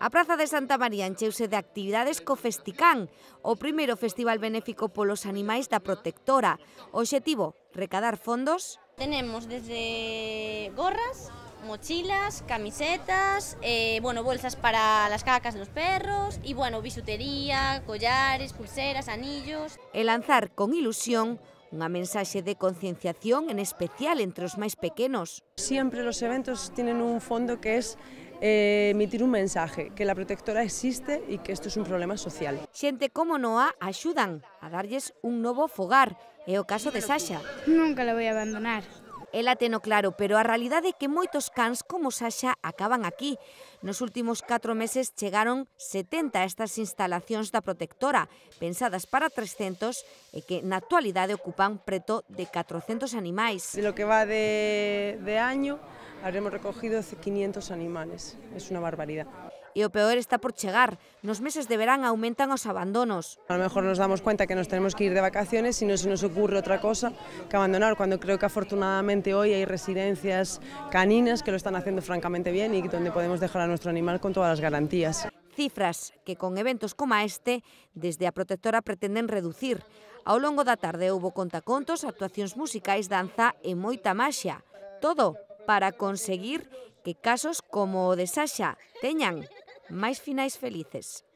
A Praza de Santa María encheuse de actividades co Festicán, o primeiro festival benéfico polos animais da protectora. O Obxectivo, recadar fondos. Tenemos desde gorras, mochilas, camisetas, eh, bueno, bolsas para las cacas de los perros y bueno, bisutería, collares, pulseras, anillos. E lanzar con ilusión unha mensaxe de concienciación en especial entre os máis pequenos. Siempre os eventos tienen un fondo que é eh, emitir un mensaje, que la protectora existe e que isto é es un problema social. Xente como Noa axudan a darlles un novo fogar, é o caso de Sasha. Nunca la vou abandonar. Ela teno claro, pero a realidade é que moitos cans como Sasha acaban aquí. Nos últimos 4 meses chegaron 70 estas instalacións da protectora, pensadas para 300 e que na actualidade ocupan preto de 400 animais. De lo que va de, de año, habremos recogido 500 animales. Es una barbaridad. Y lo peor está por llegar, los meses de verano aumentan los abandonos. A lo mejor nos damos cuenta que nos tenemos que ir de vacaciones y no se nos ocurre otra cosa que abandonar, cuando creo que afortunadamente hoy hay residencias caninas que lo están haciendo francamente bien y donde podemos dejar a nuestro animal con todas las garantías. Cifras que con eventos como este, desde a protectora pretenden reducir. A largo longo la tarde hubo contacontos, actuaciones musicales, danza y moita Todo para conseguir que casos como o de Sasha teñan máis finais felices.